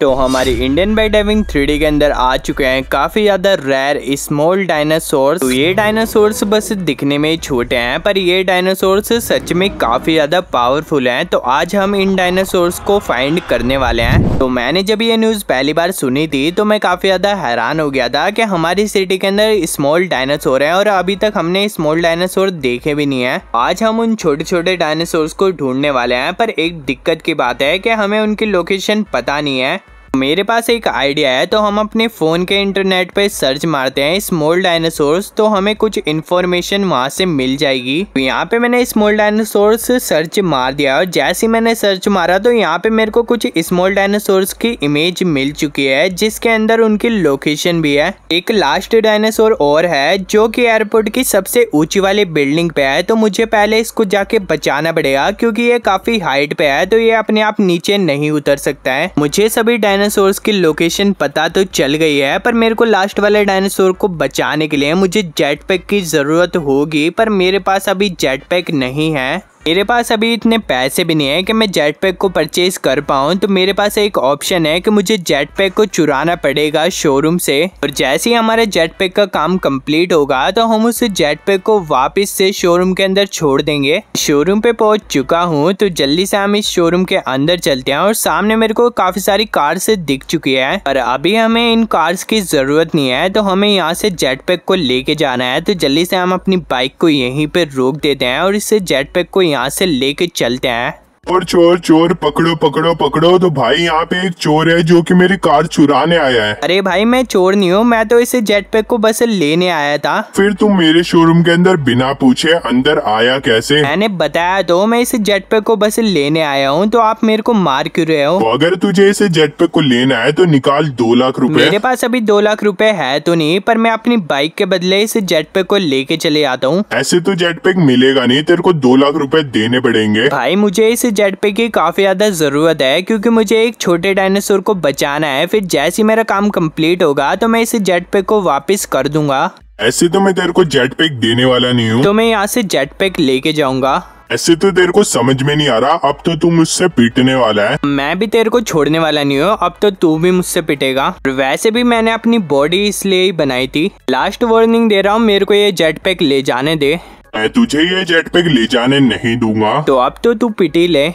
तो हमारी Indian by diving three के अंदर आ चुके हैं काफी ज्यादा रेयर स्मॉल डायनासोर तो ये डायनासोर बस दिखने में छोटे हैं पर ये डायनासोर सच में काफी ज्यादा पावरफुल हैं तो आज हम इन डायनासोर को फाइंड करने वाले हैं तो मैंने जब ये न्यूज पहली बार सुनी थी तो मैं काफी ज्यादा हैरान हो गया था कि हमारी सिटी के अंदर स्मॉल डायनासोर है और अभी तक हमने स्मॉल डायनासोर देखे भी नहीं है आज हम उन छोटे छोटे डायनासोर को ढूंढने वाले हैं पर एक दिक्कत की बात है की हमें उनकी लोकेशन पता नहीं है मेरे पास एक आइडिया है तो हम अपने फ़ोन के इंटरनेट पे सर्च मारते हैं स्मॉल डायनासोर्स तो हमें कुछ इन्फॉर्मेशन वहाँ से मिल जाएगी तो यहाँ पे मैंने स्मॉल डायनासोर्स सर्च मार दिया और जैसे ही मैंने सर्च मारा तो यहाँ पे मेरे को कुछ स्मॉल डायनासोर्स की इमेज मिल चुकी है जिसके अंदर उनकी लोकेशन भी है एक लास्ट डायनासोर और है जो की एयरपोर्ट की सबसे ऊंची वाली बिल्डिंग पे है तो मुझे पहले इसको जाके बचाना पड़ेगा क्योंकि ये काफ़ी हाइट पे है तो ये अपने आप नीचे नहीं उतर सकता है मुझे सभी डायनासोर्स की लोकेशन पता तो चल गई है पर मेरे को लास्ट वाले डायनासोर को बचाने के लिए मुझे जेट पैक की ज़रूरत होगी पर मेरे पास अभी जेट पैक नहीं है मेरे पास अभी इतने पैसे भी नहीं है कि मैं जेट पैक को परचेज कर पाऊँ तो मेरे पास एक ऑप्शन है कि मुझे जेट पैक को चुराना पड़ेगा शोरूम से और जैसे ही हमारे जेट पैक का काम कंप्लीट होगा तो हम उस जेट पैक को वापस से शोरूम के अंदर छोड़ देंगे शोरूम पे पहुंच चुका हूँ तो जल्दी से हम इस शोरूम के अंदर चलते हैं और सामने मेरे को काफी सारी कार्स दिख चुकी है और अभी हमें इन कार्स की जरूरत नहीं है तो हमें यहाँ से जेट पैक को लेके जाना है तो जल्दी से हम अपनी बाइक को यही पे रोक देते हैं और इस जेट पैक को यहाँ यहाँ से लेके चलते हैं चोर चोर चोर पकड़ो पकड़ो पकड़ो तो भाई यहाँ पे एक चोर है जो कि मेरी कार चुराने आया है अरे भाई मैं चोर नहीं हूँ मैं तो इसे जेट पैक को बस लेने आया था फिर तुम मेरे शोरूम के अंदर बिना पूछे अंदर आया कैसे मैंने बताया तो मैं इसे जेट पैक को बस लेने आया हूँ तो आप मेरे को मार क्यों रहे हो तो अगर तुझे इसे जेट पैक को लेना है तो निकाल दो लाख रूपए मेरे पास अभी दो लाख रूपए है तो नहीं पर मैं अपनी बाइक के बदले इसे जेट पैक को लेके चले आता हूँ ऐसे तो जेट पैक मिलेगा नहीं तेरे को दो लाख रूपए देने पड़ेंगे भाई मुझे इसे पे की काफ़ी ज़्यादा ज़रूरत है क्योंकि मुझे एक छोटे डायनासोर को बचाना है फिर जैसे ही मेरा काम कंप्लीट होगा तो मैं इस पे को वापस कर दूंगा ऐसे तो मैं तेरे को जेटपैक देने वाला नहीं हूँ तो मैं यहाँ से जेटपैक लेके जाऊंगा ऐसे तो तेरे को समझ में नहीं आ रहा अब तो तू मुझसे पीटने वाला है मैं भी तेरे को छोड़ने वाला नहीं हूँ अब तो तू भी मुझसे पिटेगा वैसे भी मैंने अपनी बॉडी इसलिए ही बनाई थी लास्ट वार्निंग दे रहा हूँ मेरे को ये जेट पैक ले जाने दे मैं तुझे ये जेट पैक ले जाने नहीं दूंगा तो अब तो तू पिटी ले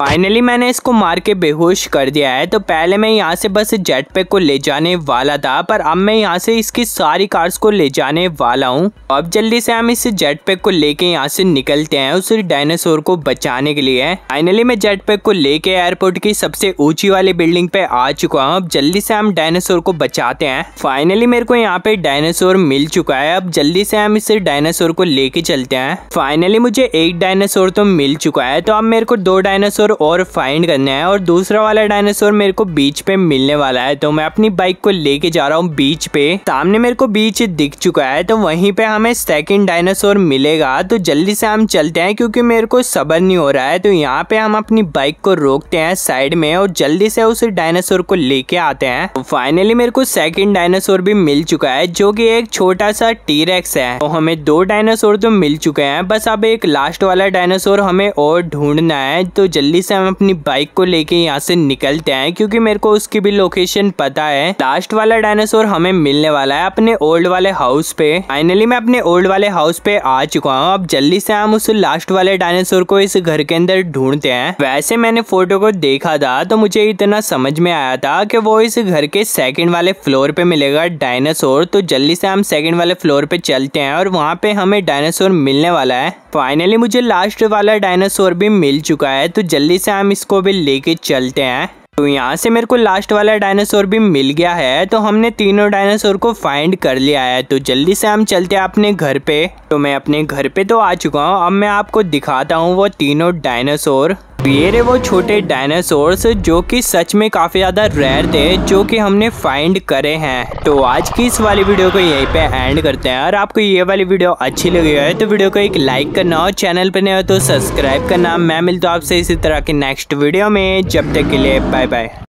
फाइनली मैंने इसको मार के बेहोश कर दिया है तो पहले मैं यहाँ से बस जेट पे को ले जाने वाला था पर अब मैं यहाँ से इसकी सारी कार्स को ले जाने वाला हूँ अब जल्दी से हम इस जेट पे को लेके यहाँ से निकलते हैं उस डायनासोर को बचाने के लिए फाइनली मैं जेट पे को लेके एयरपोर्ट की सबसे ऊंची वाली बिल्डिंग पे आ चुका हूँ अब जल्दी से हम डायनासोर को बचाते हैं फाइनली मेरे को यहाँ पे डायनासोर मिल चुका है अब जल्दी से हम इस डायनासोर को लेके चलते हैं फाइनली मुझे एक डायनासोर तो मिल चुका है तो अब मेरे को दो डायनासोर डायनासोर और फाइंड करना है और दूसरा वाला डायनासोर मेरे को बीच पे मिलने वाला है तो मैं अपनी बाइक को लेके जा रहा हूँ बीच पे सामने मेरे को बीच दिख चुका है तो वहीं पे हमें सेकेंड डायनासोर मिलेगा तो जल्दी से हम चलते हैं क्योंकि मेरे को सबर नहीं हो रहा है तो यहाँ पे हम अपनी बाइक को रोकते हैं साइड में और जल्दी से उस डायनासोर को लेके आते हैं तो फाइनली मेरे को सेकेंड डायनासोर भी मिल चुका है जो की एक छोटा सा टीरेक्स है तो हमें दो डायनासोर तो मिल चुके हैं बस अब एक लास्ट वाला डायनासोर हमें और ढूंढना है तो जल्दी जल्दी से हम अपनी बाइक को लेके यहाँ से निकलते हैं क्योंकि मेरे को उसकी भी लोकेशन पता है लास्ट वाला डायनासोर हमें मिलने वाला है अपने ओल्ड वाले हाउस पे फाइनली मैं अपने ओल्ड वाले हाउस पे आ चुका हूँ अब जल्दी से हम उस लास्ट वाले डायनासोर को इस घर के अंदर ढूंढते हैं वैसे मैंने फोटो को देखा था तो मुझे इतना समझ में आया था कि वो इस घर के सेकंड वाले फ्लोर पे मिलेगा डायनासोर तो जल्दी से हम सेकंड वाले फ्लोर पे चलते हैं और वहाँ पे हमें डायनासोर मिलने वाला है फाइनली मुझे लास्ट वाला डायनासोर भी मिल चुका है तो जल्दी जल्दी से हम इसको भी लेके चलते हैं तो यहाँ से मेरे को लास्ट वाला डायनासोर भी मिल गया है तो हमने तीनों डायनासोर को फाइंड कर लिया है तो जल्दी से हम चलते हैं अपने घर पे तो मैं अपने घर पे तो आ चुका हूँ अब मैं आपको दिखाता हूँ वो तीनों डायनासोर ये रहे वो छोटे डायनासोर्स जो कि सच में काफ़ी ज़्यादा रेयर थे जो कि हमने फाइंड करे हैं तो आज की इस वाली वीडियो को यहीं पे एंड करते हैं और आपको ये वाली वीडियो अच्छी लगी है तो वीडियो को एक लाइक करना और चैनल पर नए हो तो सब्सक्राइब करना मैं मिलता हूँ आपसे इसी तरह के नेक्स्ट वीडियो में जब तक के लिए बाय बाय